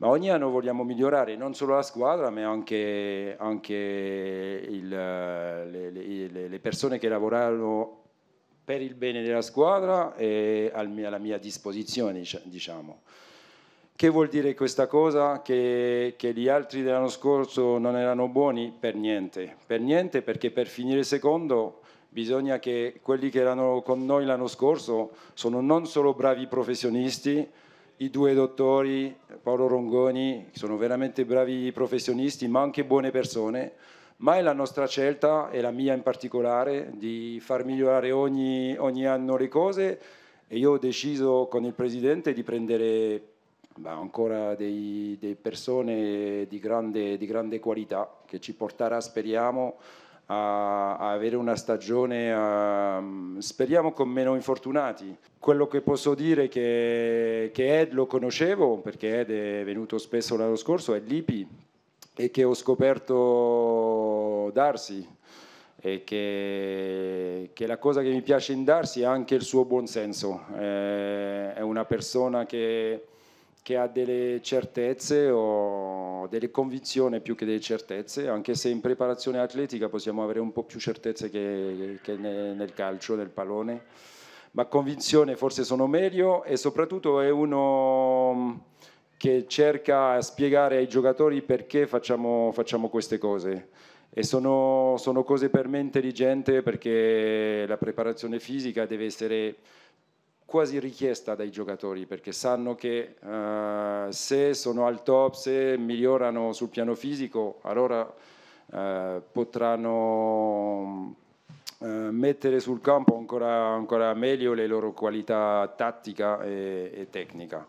Ma ogni anno vogliamo migliorare non solo la squadra, ma anche, anche il, le, le, le, persone che lavorano per il bene della squadra e alla mia disposizione, diciamo. Che vuol dire questa cosa? Che, che, gli altri dell'anno scorso non erano buoni? Per niente. Per niente perché per finire secondo bisogna che quelli che erano con noi l'anno scorso sono non solo bravi professionisti, i due dottori, Paolo Rongoni, che sono veramente bravi professionisti, ma anche buone persone, ma è la nostra scelta, e la mia in particolare, di far migliorare ogni, ogni anno le cose e io ho deciso con il Presidente di prendere bah, ancora delle persone di grande, di grande qualità che ci porterà, speriamo, a, avere una stagione, a, speriamo, con meno infortunati. Quello che posso dire è che, che Ed lo conoscevo, perché Ed è venuto spesso l'anno scorso, è Lipi, e che ho scoperto Darsi e che, che, la cosa che mi piace in Darsi è anche il suo buon senso. Eh, è una persona che che ha delle certezze o delle convinzioni più che delle certezze, anche se in preparazione atletica possiamo avere un po' più certezze che, che nel calcio, nel pallone, ma convinzione forse sono meglio e soprattutto è uno mm, che cerca di spiegare ai giocatori perché facciamo, facciamo queste cose. E sono, sono cose per me intelligenti perché la preparazione fisica deve essere quasi richiesta dai giocatori perché sanno che uh, se sono al top, se migliorano sul piano fisico, allora uh, potranno uh, mettere sul campo ancora, ancora, meglio le loro qualità tattica e, e tecnica.